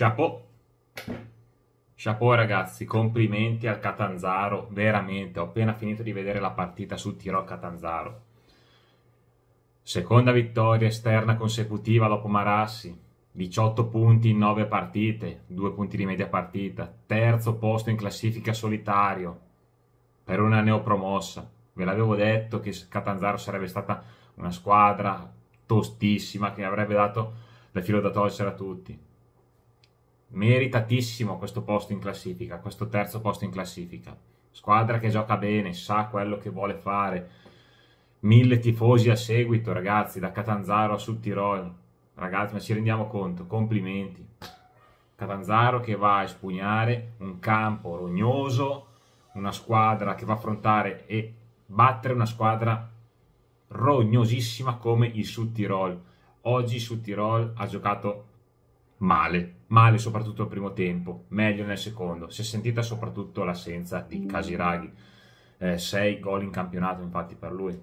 Chapeau. Chapeau ragazzi, complimenti al Catanzaro, veramente, ho appena finito di vedere la partita sul tiro al Catanzaro. Seconda vittoria esterna consecutiva dopo Marassi, 18 punti in 9 partite, 2 punti di media partita, terzo posto in classifica solitario per una neopromossa. Ve l'avevo detto che Catanzaro sarebbe stata una squadra tostissima che avrebbe dato il filo da torcere a tutti meritatissimo questo posto in classifica, questo terzo posto in classifica. Squadra che gioca bene, sa quello che vuole fare. Mille tifosi a seguito, ragazzi, da Catanzaro a Sud Tirol. Ragazzi, ma ci rendiamo conto, complimenti. Catanzaro che va a espugnare un campo rognoso, una squadra che va a affrontare e battere una squadra rognosissima come il Sud Tirol. Oggi Sud Tirol ha giocato male, male soprattutto al primo tempo, meglio nel secondo, si è sentita soprattutto l'assenza di mm. Casiraghi, 6 eh, gol in campionato infatti per lui.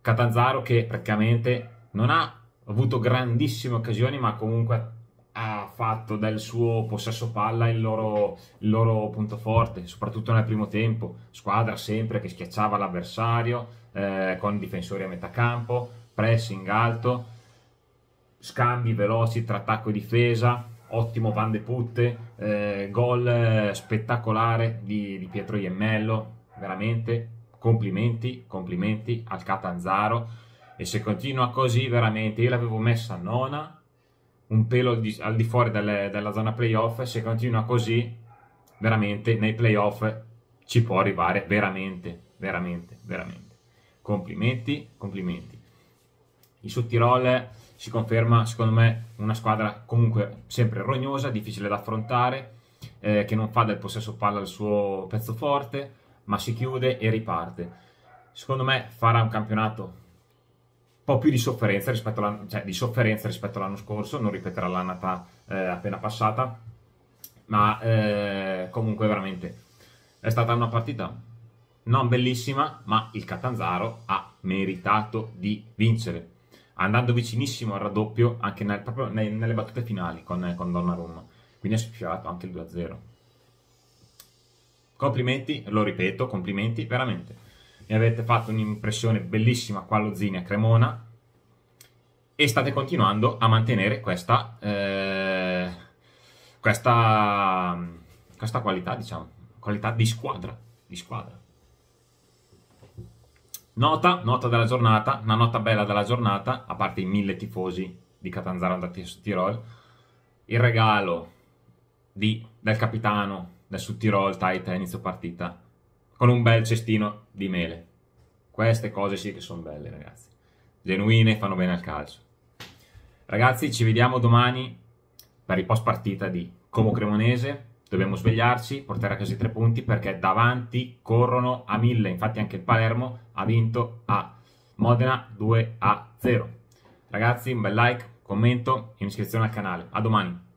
Catanzaro che praticamente non ha avuto grandissime occasioni ma comunque ha fatto del suo possesso palla il loro, il loro punto forte, soprattutto nel primo tempo, squadra sempre che schiacciava l'avversario eh, con difensori a metà campo, pressing alto, scambi veloci tra attacco e difesa, ottimo van de putte, eh, gol eh, spettacolare di, di Pietro Iemmello, veramente complimenti, complimenti al Catanzaro e se continua così veramente io l'avevo messa nona, un pelo al di, al di fuori delle, della zona playoff, se continua così veramente nei playoff ci può arrivare veramente, veramente, veramente. Complimenti, complimenti il Sudtirol si conferma, secondo me, una squadra comunque sempre rognosa, difficile da affrontare, eh, che non fa del possesso palla il suo pezzo forte, ma si chiude e riparte. Secondo me farà un campionato un po' più di sofferenza rispetto cioè, all'anno, cioè all scorso, non ripeterà l'annata eh, appena passata, ma eh, comunque veramente è stata una partita non bellissima, ma il Catanzaro ha meritato di vincere andando vicinissimo al raddoppio anche nel, proprio nel, nelle battute finali con, eh, con Donnarumma. Quindi ha soffiato anche il 2-0. Complimenti, lo ripeto, complimenti, veramente. Mi avete fatto un'impressione bellissima qua allo Zini a Cremona e state continuando a mantenere questa, eh, questa, questa qualità, diciamo, qualità di squadra, di squadra. Nota, nota della giornata, una nota bella della giornata, a parte i mille tifosi di Catanzaro andati su Tirol, il regalo di, del capitano del Sud Tirol Taita a inizio partita, con un bel cestino di mele. Queste cose sì che sono belle, ragazzi. Genuine, fanno bene al calcio. Ragazzi, ci vediamo domani per il post partita di Como Cremonese dobbiamo svegliarci, portare a casa i tre punti perché davanti corrono a mille, infatti anche il Palermo ha vinto a Modena 2 a 0. Ragazzi un bel like, commento e iscrizione al canale, a domani!